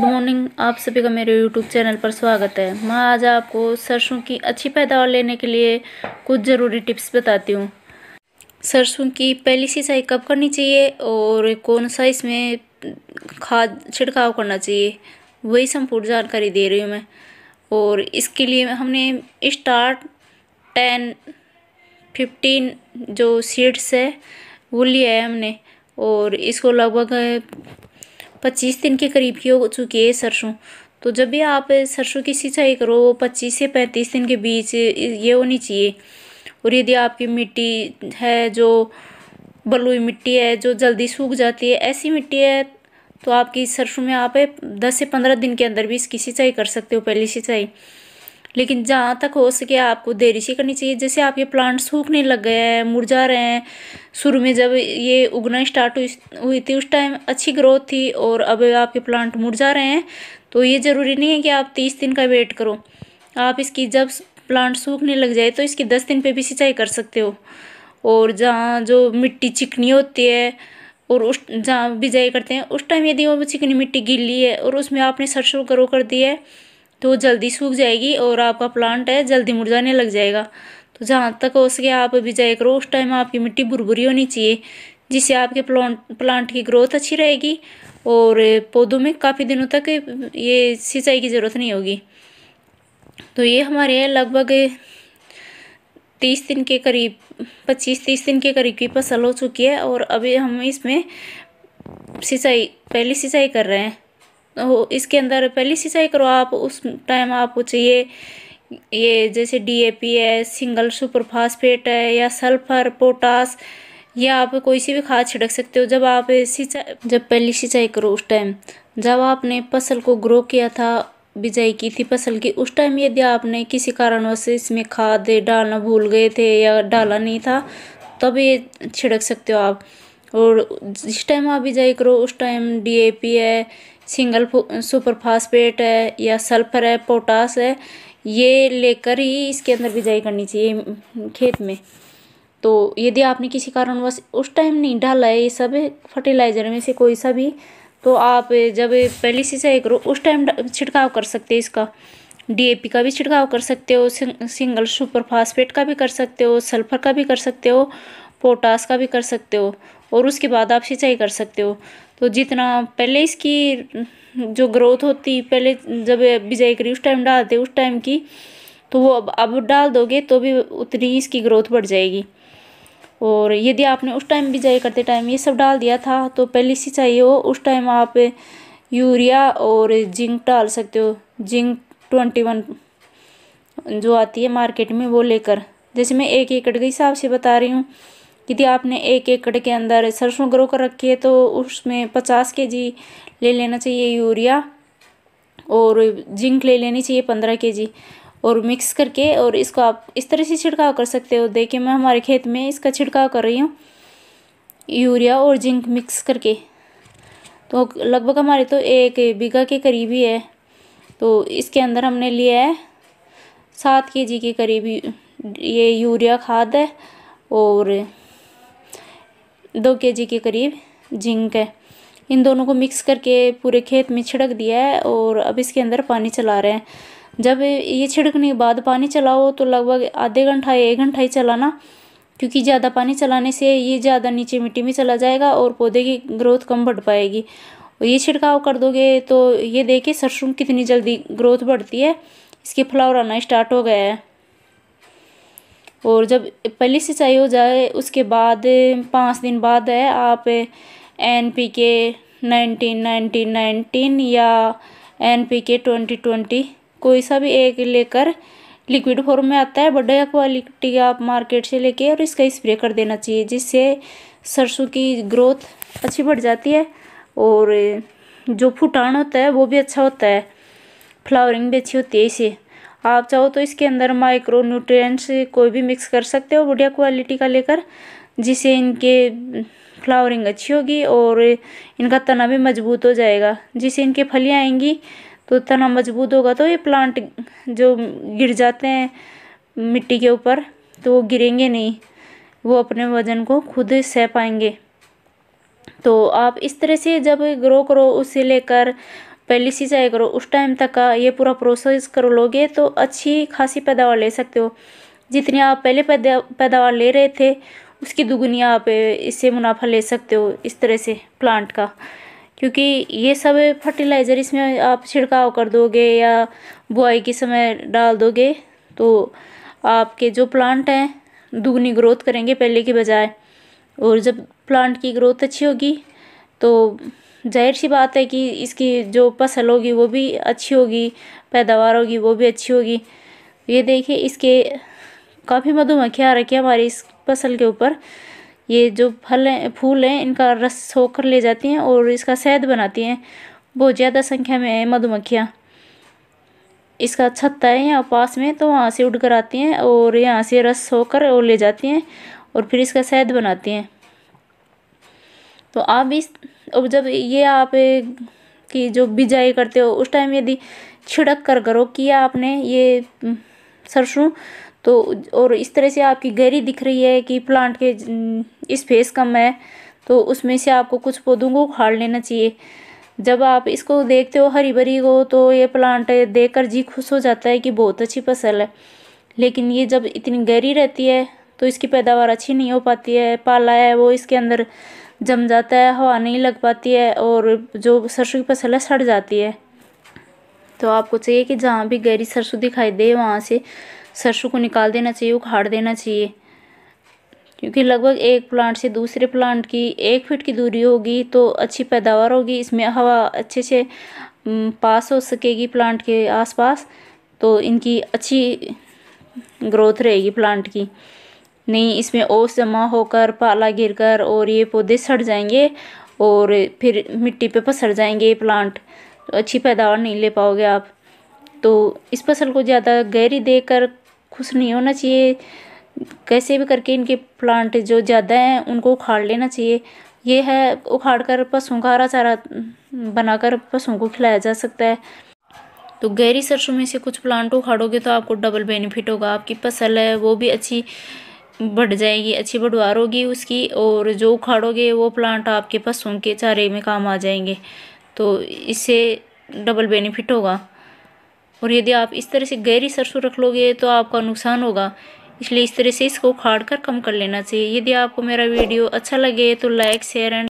good morning आप सभी का मेरे यूट्यूब चैनल पर स्वागत है मैं आज आपको सरसों की अच्छी पैदावार लेने के लिए कुछ ज़रूरी टिप्स बताती हूँ सरसों की पहली सिंचाई कब करनी चाहिए और कौन सा इसमें खाद छिड़काव करना चाहिए वही संपूर्ण जानकारी दे रही हूँ मैं और इसके लिए हमने स्टार्ट टेन फिफ्टीन जो सीड्स है वो लिया है हमने और इसको लगभग पच्चीस दिन के करीब की हो चुकी है सरसों तो जब भी आप सरसों की सिंचाई करो वो पच्चीस से पैंतीस दिन के बीच ये होनी चाहिए और यदि आपकी मिट्टी है जो बलुई मिट्टी है जो जल्दी सूख जाती है ऐसी मिट्टी है तो आपकी सरसों में आप दस से पंद्रह दिन के अंदर भी इसकी सिंचाई कर सकते हो पहली सिंचाई लेकिन जहाँ तक हो सके आपको देरी से करनी चाहिए जैसे आपके प्लांट सूखने लग गए हैं मुरझा रहे हैं शुरू में जब ये उगना स्टार्ट हुई थी उस टाइम अच्छी ग्रोथ थी और अब आपके प्लांट मुरझा रहे हैं तो ये ज़रूरी नहीं है कि आप तीस दिन का वेट करो आप इसकी जब प्लांट सूखने लग जाए तो इसकी दस दिन पर भी सिंचाई कर सकते हो और जहाँ जो मिट्टी चिकनी होती है और उस जहाँ बिजाई करते हैं उस टाइम यदि वो चिकनी मिट्टी गिली है और उसमें आपने सरसों का रो कर दिया है तो जल्दी सूख जाएगी और आपका प्लांट है जल्दी मुरझाने लग जाएगा तो जहाँ तक हो सके आप अभी जाए करो उस टाइम आपकी मिट्टी भुरभुरी होनी चाहिए जिससे आपके प्लांट प्लांट की ग्रोथ अच्छी रहेगी और पौधों में काफ़ी दिनों तक ये सिंचाई की ज़रूरत नहीं होगी तो ये हमारे लगभग तीस दिन के करीब पच्चीस तीस दिन के करीब की फसल हो चुकी है और अभी हम इसमें सिंचाई पहली सिंचाई कर रहे हैं इसके अंदर पहली सिंचाई करो आप उस टाइम आपको चाहिए ये जैसे डीएपी है सिंगल सुपर फास्फेट है या सल्फर पोटास या आप कोई सी भी खाद छिड़क सकते हो जब आप सिंचाई जब पहली सिंचाई करो उस टाइम जब आपने फसल को ग्रो किया था बिजाई की थी फसल की उस टाइम यदि आपने किसी कारणवश इसमें खाद डालना भूल गए थे या डाला नहीं था तब ये छिड़क सकते हो आप और जिस टाइम आप बिजाई करो उस टाइम डीएपी है सिंगल सुपर फास्फेट है या सल्फर है पोटास है ये लेकर ही इसके अंदर बिजाई करनी चाहिए खेत में तो यदि आपने किसी कारणवश उस टाइम नहीं डाला है ये सब फर्टिलाइज़र में से कोई सा भी तो आप जब पहले सिंचाई करो उस टाइम छिड़काव कर सकते हैं इसका डीएपी का भी छिड़काव कर सकते हो सिंगल सुपर फास्फेट का भी कर सकते हो सल्फर का भी कर सकते हो पोटास का भी कर सकते हो और उसके बाद आप सिंचाई कर सकते हो तो जितना पहले इसकी जो ग्रोथ होती पहले जब बिजाई करी उस टाइम डालते उस टाइम की तो वो अब अब डाल दोगे तो भी उतनी इसकी ग्रोथ बढ़ जाएगी और यदि आपने उस टाइम बिजाई करते टाइम ये सब डाल दिया था तो पहले सिंचाई हो उस टाइम आप यूरिया और जिंक डाल सकते हो जिंक ट्वेंटी वन जो आती है मार्केट में वो लेकर जैसे मैं एक एकड़ के हिसाब से बता रही हूँ यदि आपने एक एकड़ के अंदर सरसों ग्रो कर रखी है तो उसमें पचास के जी ले लेना चाहिए यूरिया और जिंक ले लेनी चाहिए पंद्रह के जी और मिक्स करके और इसको आप इस तरह से छिड़काव कर सकते हो देखिए मैं हमारे खेत में इसका छिड़काव कर रही हूँ यूरिया और जिंक मिक्स करके तो लगभग हमारे तो एक बीघा के करीब ही है तो इसके अंदर हमने लिया है सात के जी के करीब ये यूरिया खाद है और दो के जी के करीब जिंक है इन दोनों को मिक्स करके पूरे खेत में छिड़क दिया है और अब इसके अंदर पानी चला रहे हैं जब ये छिड़कने के बाद पानी चलाओ तो लगभग आधे घंटा एक घंटा ही चलाना क्योंकि ज़्यादा पानी चलाने से ये ज़्यादा नीचे मिट्टी में चला जाएगा और पौधे की ग्रोथ कम बढ़ पाएगी और ये छिड़काव कर दोगे तो ये देखिए सरसों कितनी जल्दी ग्रोथ बढ़ती है इसके फ्लावर आना स्टार्ट हो गया है और जब पहली सिंचाई हो जाए उसके बाद पाँच दिन बाद है आप N P K nineteen nineteen nineteen या N P K twenty twenty कोई सा भी एक लेकर लिक्विड फॉर्म में आता है बढ़िया क्वालिटी का आप मार्केट से लेके और इसका स्प्रे कर देना चाहिए जिससे सरसों की ग्रोथ अच्छी बढ़ जाती है और जो फुटान होता है वो भी अच्छा होता है फ्लावरिंग भी अच्छी होती है इसे आप चाहो तो इसके अंदर माइक्रो न्यूट्रिएंट्स कोई भी मिक्स कर सकते हो बढ़िया क्वालिटी का लेकर जिससे इनके फ्लावरिंग अच्छी होगी और इनका तना भी मजबूत हो जाएगा जिससे इनके फलियाँ आएंगी तो तना मजबूत होगा तो ये प्लांट जो गिर जाते हैं मिट्टी के ऊपर तो वो गिरेंगे नहीं वो अपने वजन को खुद सह पाएंगे तो आप इस तरह से जब ग्रो करो उससे लेकर पहली सिंचाई करो उस टाइम तक का ये पूरा प्रोसेस कर लोगे तो अच्छी खासी पैदावार ले सकते हो जितनी आप पहले पैदावार ले रहे थे उसकी दुगुनी आप इससे मुनाफा ले सकते हो इस तरह से प्लांट का क्योंकि ये सब फर्टिलाइज़र इसमें आप छिड़काव कर दोगे या बुआई के समय डाल दोगे तो आपके जो प्लांट हैं दुगनी ग्रोथ करेंगे पहले के बजाय और जब प्लांट की ग्रोथ अच्छी होगी तो ज़ाहिर सी बात है कि इसकी जो फसल होगी वो भी अच्छी होगी पैदावार होगी वो भी अच्छी होगी ये देखिए इसके काफ़ी मधुमक्खियाँ आ रखी है हमारी इस फसल के ऊपर ये जो फल हैं फूल हैं इनका रस सोकर ले जाती हैं और इसका शहद बनाती हैं बहुत ज़्यादा संख्या में है मधुमक्खियाँ इसका छत्ता है यहाँ पास में तो वहाँ से उड़ कर आती हैं और यहाँ से रस होकर और ले जाती हैं और फिर इसका शहद बनाती हैं तो आप इस और जब ये आप की जो बिजाई करते हो उस टाइम यदि छिड़क कर करो किया आपने ये सरसों तो और इस तरह से आपकी गहरी दिख रही है कि प्लांट के स्पेस कम है तो उसमें से आपको कुछ पौधों को उखाड़ लेना चाहिए जब आप इसको देखते हो हरी भरी हो तो ये प्लांट देखकर जी खुश हो जाता है कि बहुत अच्छी फसल है लेकिन ये जब इतनी गहरी रहती है तो इसकी पैदावार अच्छी नहीं हो पाती है पाला है वो इसके अंदर जम जाता है हवा नहीं लग पाती है और जो सरसों की फसल है सड़ जाती है तो आपको चाहिए कि जहाँ भी गहरी सरसों दिखाई दे वहाँ से सरसों को निकाल देना चाहिए उखाड़ देना चाहिए क्योंकि लगभग एक प्लांट से दूसरे प्लांट की एक फीट की दूरी होगी तो अच्छी पैदावार होगी इसमें हवा अच्छे से पास हो सकेगी प्लांट के आसपास तो इनकी अच्छी ग्रोथ रहेगी प्लांट की नहीं इसमें ओस जमा होकर पाला गिरकर और ये पौधे सड़ जाएंगे और फिर मिट्टी पे पसर जाएंगे ये प्लांट तो अच्छी पैदावार नहीं ले पाओगे आप तो इस फसल को ज़्यादा गहरी देकर खुश नहीं होना चाहिए कैसे भी करके इनके प्लांट जो ज़्यादा हैं उनको उखाड़ लेना चाहिए ये है उखाड़ कर पशुओं का हरा चारा बनाकर पशुओं को खिलाया जा सकता है तो गहरी सरसों में से कुछ प्लांट उखाड़ोगे तो आपको डबल बेनिफिट होगा आपकी फसल है वो भी अच्छी बढ़ जाएगी अच्छी बढ़वार होगी उसकी और जो उखाड़ोगे वो प्लांट आपके पशुओं के चारे में काम आ जाएंगे तो इससे डबल बेनिफिट होगा और यदि आप इस तरह से गहरी सरसों रख लोगे तो आपका नुकसान होगा इसलिए इस तरह से इसको उखाड़ कर कम कर लेना चाहिए यदि आपको मेरा वीडियो अच्छा लगे तो लाइक शेयर एंड